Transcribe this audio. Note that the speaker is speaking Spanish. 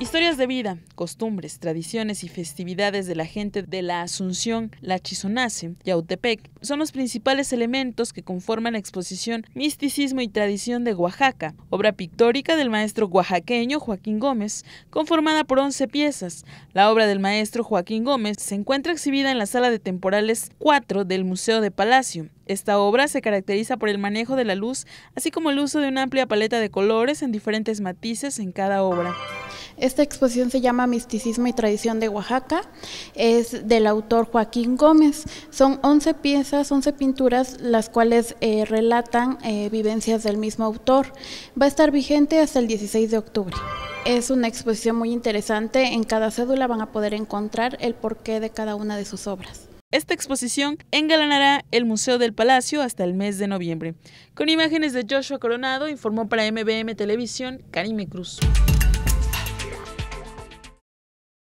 Historias de vida, costumbres, tradiciones y festividades de la gente de la Asunción, la Chisonace y Autepec son los principales elementos que conforman la exposición Misticismo y Tradición de Oaxaca, obra pictórica del maestro oaxaqueño Joaquín Gómez, conformada por 11 piezas. La obra del maestro Joaquín Gómez se encuentra exhibida en la sala de temporales 4 del Museo de Palacio. Esta obra se caracteriza por el manejo de la luz, así como el uso de una amplia paleta de colores en diferentes matices en cada obra. Esta exposición se llama Misticismo y Tradición de Oaxaca, es del autor Joaquín Gómez. Son 11 piezas, 11 pinturas, las cuales eh, relatan eh, vivencias del mismo autor. Va a estar vigente hasta el 16 de octubre. Es una exposición muy interesante, en cada cédula van a poder encontrar el porqué de cada una de sus obras. Esta exposición engalanará el Museo del Palacio hasta el mes de noviembre. Con imágenes de Joshua Coronado, informó para MBM Televisión Karime Cruz.